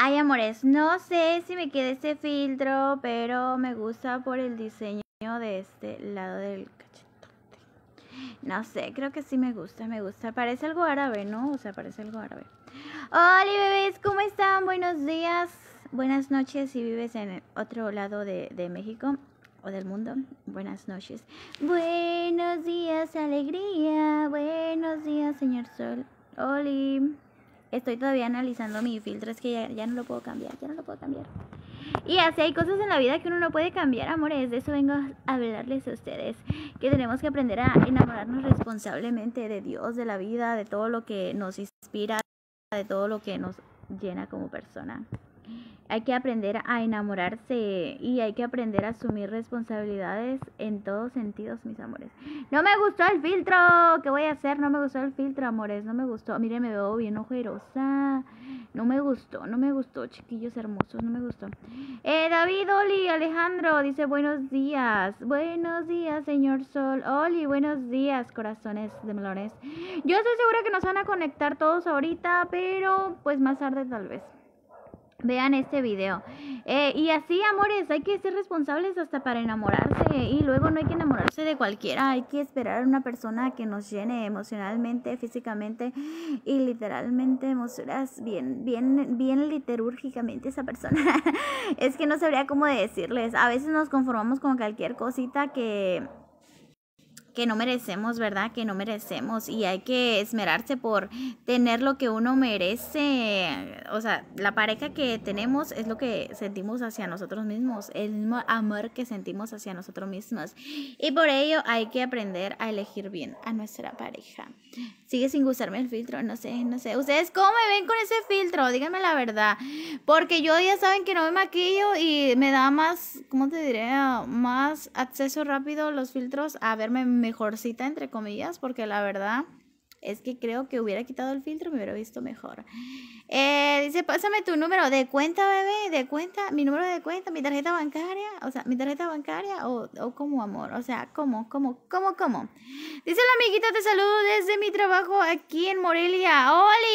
Ay, amores, no sé si me queda este filtro, pero me gusta por el diseño de este lado del cachetote. No sé, creo que sí me gusta, me gusta. Parece algo árabe, ¿no? O sea, parece algo árabe. Hola, bebés, ¿cómo están? Buenos días, buenas noches si vives en otro lado de, de México o del mundo. Buenas noches. Buenos días, alegría. Buenos días, señor Sol. Oli estoy todavía analizando mi filtro, es que ya, ya, no lo puedo cambiar, ya no lo puedo cambiar. Y así hay cosas en la vida que uno no puede cambiar, amores, de eso vengo a hablarles a ustedes, que tenemos que aprender a enamorarnos responsablemente de Dios, de la vida, de todo lo que nos inspira, de todo lo que nos llena como persona. Hay que aprender a enamorarse y hay que aprender a asumir responsabilidades en todos sentidos, mis amores. No me gustó el filtro. ¿Qué voy a hacer? No me gustó el filtro, amores. No me gustó. Miren, me veo bien ojerosa. No me gustó, no me gustó, chiquillos hermosos. No me gustó. Eh, David, Oli, Alejandro, dice buenos días. Buenos días, señor Sol. Oli, buenos días, corazones de melones. Yo estoy segura que nos van a conectar todos ahorita, pero pues más tarde tal vez. Vean este video. Eh, y así, amores, hay que ser responsables hasta para enamorarse. Y luego no hay que enamorarse de cualquiera. Hay que esperar a una persona que nos llene emocionalmente, físicamente y literalmente. Emocionas bien, bien, bien literúrgicamente esa persona. es que no sabría cómo decirles. A veces nos conformamos con cualquier cosita que que no merecemos, ¿verdad? Que no merecemos y hay que esmerarse por tener lo que uno merece. O sea, la pareja que tenemos es lo que sentimos hacia nosotros mismos, el mismo amor que sentimos hacia nosotros mismos. Y por ello hay que aprender a elegir bien a nuestra pareja. Sigue sin gustarme el filtro, no sé, no sé. ¿Ustedes cómo me ven con ese filtro? Díganme la verdad. Porque yo ya saben que no me maquillo y me da más, ¿cómo te diré? Más acceso rápido los filtros a verme mejor entre comillas, porque la verdad es que creo que hubiera quitado el filtro, me hubiera visto mejor. Eh, dice, pásame tu número de cuenta, bebé, de cuenta, mi número de cuenta, mi tarjeta bancaria, o sea, mi tarjeta bancaria, o, o como amor, o sea, como como, como, como Dice la amiguita, te saludo desde mi trabajo aquí en Morelia. ¡Hola!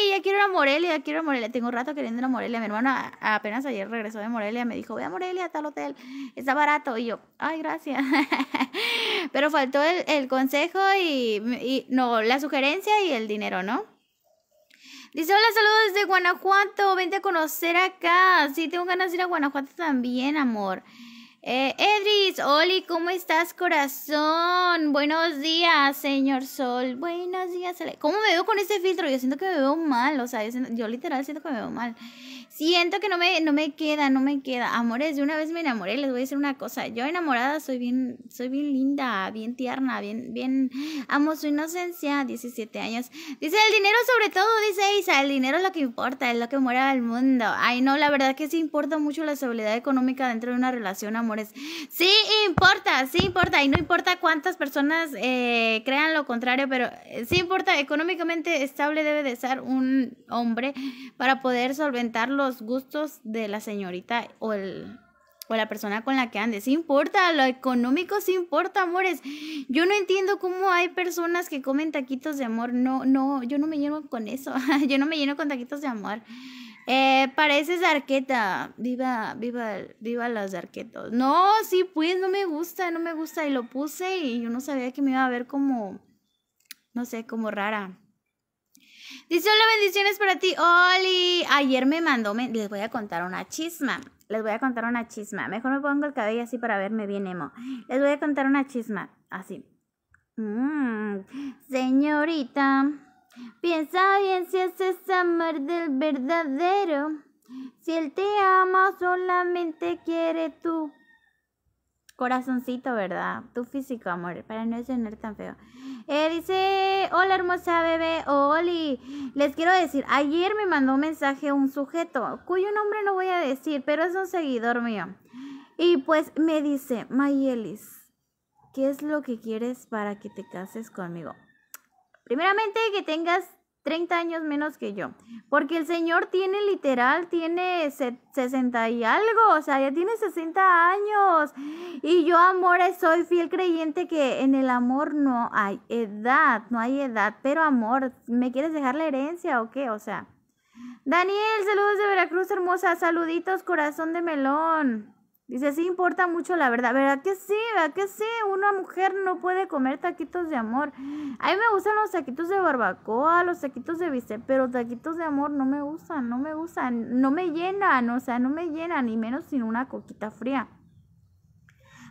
Morelia, quiero Morelia. Tengo un rato queriendo ir a Morelia. Mi hermana apenas ayer regresó de Morelia, me dijo, ve a Morelia, está el hotel, está barato. Y yo, ay, gracias. Pero faltó el, consejo y, no, la sugerencia y el dinero, ¿no? Dice, hola, saludos desde Guanajuato, vente a conocer acá. Sí, tengo ganas de ir a Guanajuato también, amor. Eh, Edris, Oli, ¿cómo estás, corazón? Buenos días, señor Sol. Buenos días, ¿Cómo me veo con este filtro? Yo siento que me veo mal, o sea, yo, literal siento que me veo mal. Siento que no me, no me queda, no me queda. Amores, de una vez me enamoré, les voy a decir una cosa. Yo enamorada soy bien, soy bien linda, bien tierna, bien, bien. Amo su inocencia, 17 años. Dice, el dinero sobre todo, dice Isa, el dinero es lo que importa, es lo que mueve al mundo. Ay, no, la verdad que sí importa mucho la estabilidad económica dentro de una relación amorosa Sí importa, sí importa. Y no importa cuántas personas eh, crean lo contrario, pero eh, sí importa. Económicamente estable debe de ser un hombre para poder solventar los gustos de la señorita o o la persona con la que ande Sí importa, lo económico sí importa, amores. Yo no entiendo cómo hay personas que comen taquitos de amor. No, no, yo no me lleno con eso. yo no me lleno con taquitos de amor. Eh, pareces arqueta. Viva, viva, viva las arquetos. No, sí, pues no me gusta, no me gusta. Y lo puse y yo no sabía que me iba a ver como, no sé, como rara. Dice, hola, bendiciones para ti. Oli, ayer me mandó, les voy a contar una chisma. Les voy a contar una chisma. Mejor me pongo el cabello así para verme bien emo. Les voy a contar una chisma. Así. Mm, señorita. Piensa bien si es ese amor del verdadero. Si él te ama, solamente quiere tu corazoncito, ¿verdad? Tu físico, amor, para no tener tan feo. Eh, dice, hola hermosa bebé, Oli. Les quiero decir, ayer me mandó un mensaje un sujeto, cuyo nombre no voy a decir, pero es un seguidor mío. Y pues me dice, Mayelis, ¿qué es lo que quieres para que te cases conmigo? Primeramente que tengas 30 años menos que yo, porque el señor tiene literal, tiene 60 y algo, o sea, ya tiene 60 años. Y yo, amor, soy fiel creyente que en el amor no hay edad, no hay edad, pero amor, ¿me quieres dejar la herencia o qué? O sea, Daniel, saludos de Veracruz, hermosa, saluditos, corazón de melón. Dice, sí importa mucho la verdad. ¿Verdad que sí? ¿Verdad que sí? Una mujer no puede comer taquitos de amor. A mí me gustan los taquitos de barbacoa, los taquitos de bistec, pero taquitos de amor no me gustan, no me gustan, no me llenan, o sea, no me llenan, ni menos sin una coquita fría.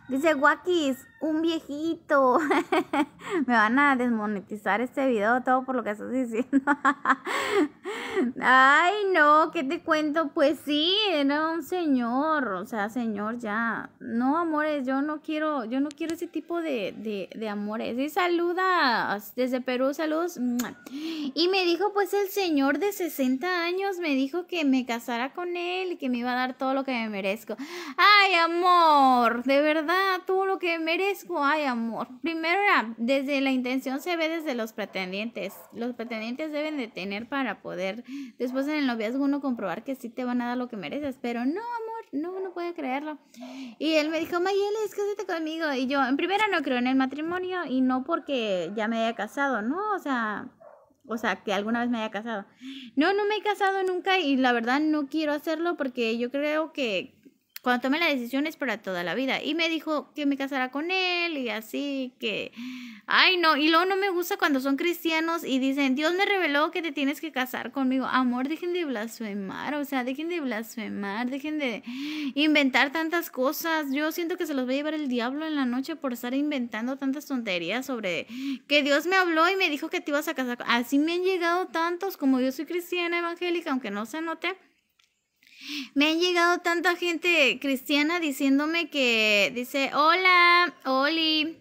Dice, guakis, un viejito. Me van a desmonetizar este video, todo por lo que estás diciendo. Ay, no, ¿qué te cuento? Pues sí, era un señor, o sea, señor ya. No, amores, yo no quiero, yo no quiero ese tipo de, de, amores. Y saluda desde Perú, saludos. Y me dijo, pues el señor de 60 años me dijo que me casara con él y que me iba a dar todo lo que me merezco. Ay, amor, de verdad, todo lo que me merezco es guay, amor? Primera, desde la intención se ve desde los pretendientes. Los pretendientes deben de tener para poder después en el noviazgo uno comprobar que sí te van a dar lo que mereces, pero no, amor, no, no puede creerlo. Y él me dijo, Mayele, escúchate conmigo. Y yo, en primera no creo en el matrimonio y no porque ya me haya casado, ¿no? O sea, o sea, que alguna vez me haya casado. No, no me he casado nunca y la verdad no quiero hacerlo porque yo creo que, cuando tomé la decisión es para toda la vida. Y me dijo que me casara con él y así que, ay no, y luego no me gusta cuando son cristianos y dicen, Dios me reveló que te tienes que casar conmigo. Amor, dejen de blasfemar, o sea, dejen de blasfemar, dejen de inventar tantas cosas. Yo siento que se los va a llevar el diablo en la noche por estar inventando tantas tonterías sobre que Dios me habló y me dijo que te ibas a casar. Así me han llegado tantos como yo soy cristiana evangélica, aunque no se note me han llegado tanta gente cristiana diciéndome que dice, hola, Oli.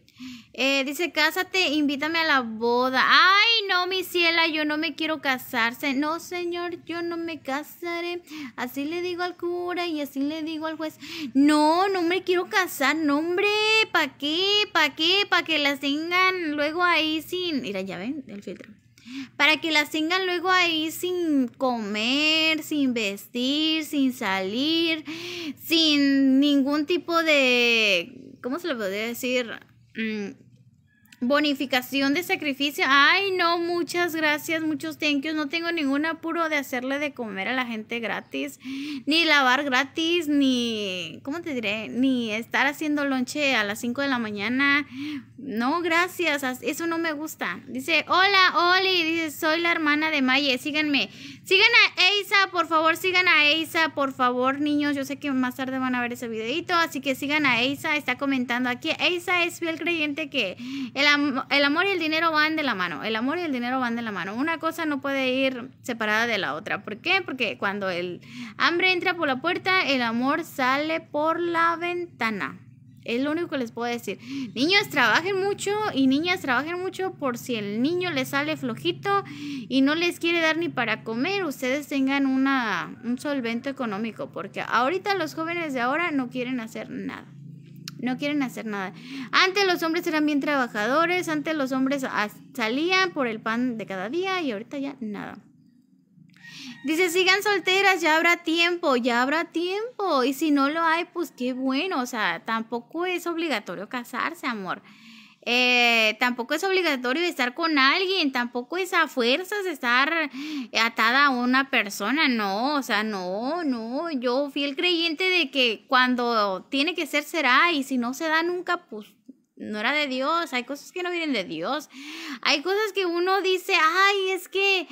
Eh, dice, cásate, invítame a la boda. Ay, no, mi ciela, yo no me quiero casarse. No, señor, yo no me casaré. Así le digo al cura y así le digo al juez. No, no me quiero casar. No, hombre, ¿para qué? ¿Para qué? ¿Para que las tengan luego ahí sin... Mira, ya ven, el filtro para que las tengan luego ahí sin comer, sin vestir, sin salir, sin ningún tipo de, ¿cómo se lo podría decir? Mm, Bonificación de sacrificio. Ay, no, muchas gracias, muchos thank yous. No tengo ningún apuro de hacerle de comer a la gente gratis, ni lavar gratis, ni, ¿cómo te diré? Ni estar haciendo lonche a las 5 de la mañana. No, gracias, eso no me gusta. Dice, hola, Oli, dice, soy la hermana de Maye, síganme. Sigan a Eisa, por favor, sigan a Eisa, por favor, niños. Yo sé que más tarde van a ver ese videito, así que sigan a Eisa, está comentando aquí. Eisa es fiel creyente que el el amor y el dinero van de la mano, el amor y el dinero van de la mano. Una cosa no puede ir separada de la otra. ¿Por qué? Porque cuando el hambre entra por la puerta, el amor sale por la ventana. Es lo único que les puedo decir. Niños trabajen mucho y niñas trabajen mucho por si el niño les sale flojito y no les quiere dar ni para comer, ustedes tengan una, un solvente económico, porque ahorita los jóvenes de ahora no quieren hacer nada. No quieren hacer nada. Antes los hombres eran bien trabajadores, antes los hombres salían por el pan de cada día y ahorita ya nada. Dice, sigan solteras, ya habrá tiempo, ya habrá tiempo. Y si no lo hay, pues qué bueno. O sea, tampoco es obligatorio casarse, amor. Eh, tampoco es obligatorio estar con alguien, tampoco es a fuerzas estar atada a una persona, no, o sea, no, no, yo fui el creyente de que cuando tiene que ser será y si no se da nunca, pues no era de Dios, hay cosas que no vienen de Dios, hay cosas que uno dice, ay, es que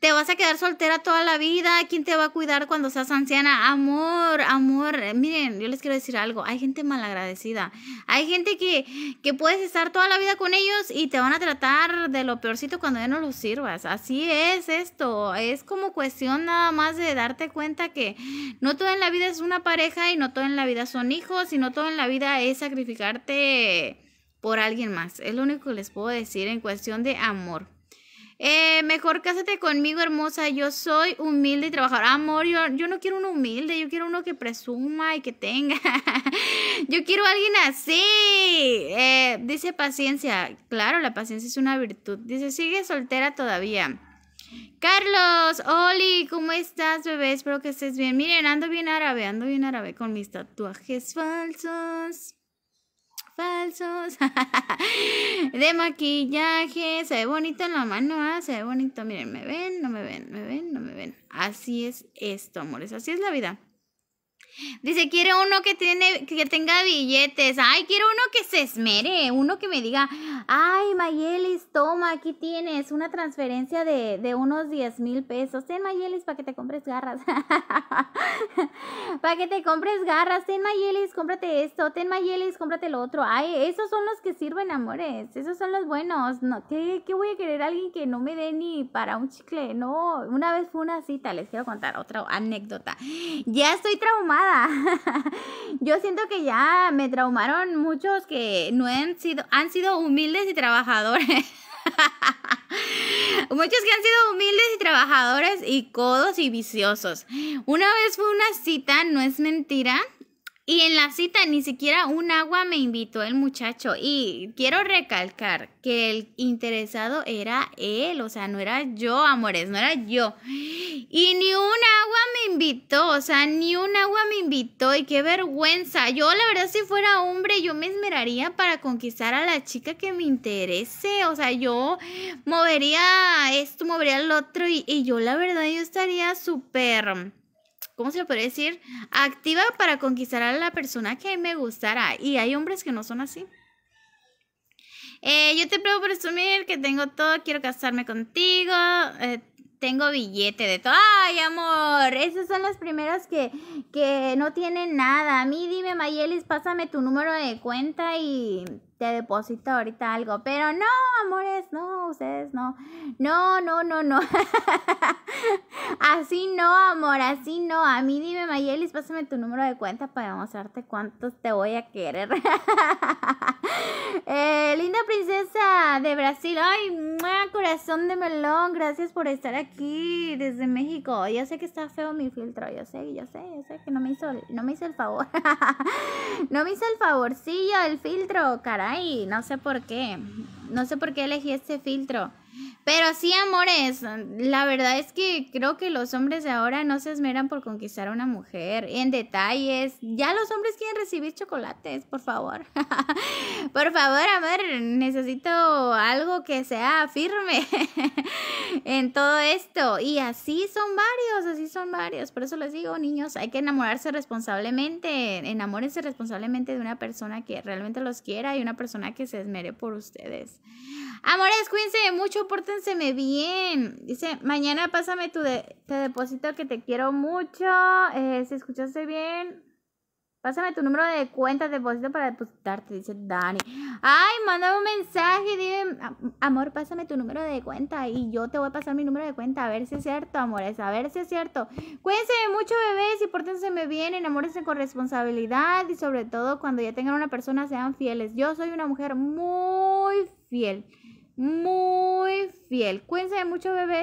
te vas a quedar soltera toda la vida, ¿quién te va a cuidar cuando seas anciana? Amor, amor, eh, miren, yo les quiero decir algo, hay gente malagradecida, hay gente que, que puedes estar toda la vida con ellos y te van a tratar de lo peorcito cuando ya no los sirvas, así es esto, es como cuestión nada más de darte cuenta que no todo en la vida es una pareja y no todo en la vida son hijos y no todo en la vida es sacrificarte por alguien más, es lo único que les puedo decir en cuestión de amor. Eh, mejor cásate conmigo, hermosa. Yo soy humilde y trabajador. Amor, yo, no quiero uno humilde, yo quiero uno que presuma y que tenga. yo quiero a alguien así. Eh, dice paciencia. Claro, la paciencia es una virtud. Dice, sigue soltera todavía. Carlos, Oli, ¿cómo estás, bebé? Espero que estés bien. Miren, ando bien árabe, ando bien árabe con mis tatuajes falsos falsos, de maquillaje, se ve bonito en la mano, ah, se ve bonito, miren, me ven, no me ven, me ven, no me ven. Así es esto, amores, así es la vida. Dice, quiero uno que, tiene, que tenga billetes. Ay, quiero uno que se esmere. Uno que me diga, ay, Mayelis, toma, aquí tienes una transferencia de, unos 10 mil pesos. Ten, Mayelis, para que te compres garras. para que te compres garras. Ten, Mayelis, cómprate esto. Ten, Mayelis, cómprate lo otro. Ay, esos son los que sirven, amores. Esos son los buenos. No, ¿qué, voy a querer alguien que no me dé ni para un chicle? No, una vez fue una cita. Les quiero contar otra anécdota. Ya estoy traumada Yo siento que ya me traumaron muchos que no han sido, han sido humildes y trabajadores. Muchos que han sido humildes y trabajadores y codos y viciosos. Una vez fue una cita, no es mentira, y en la cita ni siquiera un agua me invitó el muchacho. Y quiero recalcar que el interesado era él, o sea, no era yo, amores, no era yo. Y ni un agua me invitó, o sea, ni un agua me invitó. Y qué vergüenza. Yo, la verdad, si fuera hombre, yo me esmeraría para conquistar a la chica que me interese. O sea, yo movería esto, movería el otro. Y, y yo, la verdad, yo estaría súper ¿cómo se lo puede decir? Activa para conquistar a la persona que me gustará. Y hay hombres que no son así. Eh, yo te puedo presumir que tengo todo, quiero casarme contigo. Eh, tengo billete de todo. ¡Ay, amor! Esas son las primeras que, que no tienen nada. A mí dime, Mayelis, pásame tu número de cuenta y te deposito ahorita algo, pero no, amores, no, ustedes no, no, no, no, no, así no, amor, así no, a mí dime, Mayelis, pásame tu número de cuenta para mostrarte cuántos te voy a querer. Eh, linda princesa de Brasil, ay, corazón de melón, gracias por estar aquí desde México, yo sé que está feo mi filtro, yo sé, yo sé, yo sé que no me hizo, no me hizo el favor, no me hizo el favorcillo, el filtro, cara Ay, no sé por qué. No sé por qué elegí este filtro. Pero sí, amores, la verdad es que creo que los hombres de ahora no se esmeran por conquistar a una mujer en detalles. Ya los hombres quieren recibir chocolates, por favor. por favor, amor, necesito algo que sea firme en todo esto. Y así son varios, así son varios. Por eso les digo, niños, hay que enamorarse responsablemente. Enamórense responsablemente de una persona que realmente los quiera y una persona que se esmere por ustedes. Amores, cuídense mucho, tener pórtenseme bien. Dice, mañana pásame tu de que te quiero mucho. Eh, si escuchaste bien, pásame tu número de cuenta, depósito para depositarte, dice Dani. Ay, manda un mensaje, dime, amor, pásame tu número de cuenta y yo te voy a pasar mi número de cuenta. A ver si es cierto, amores, a ver si es cierto. Cuídense mucho, bebés, y pórtenseme bien, enamórense con responsabilidad y sobre todo cuando ya tengan una persona sean fieles. Yo soy una mujer muy fiel muy fiel. Cuídense de mucho, bebé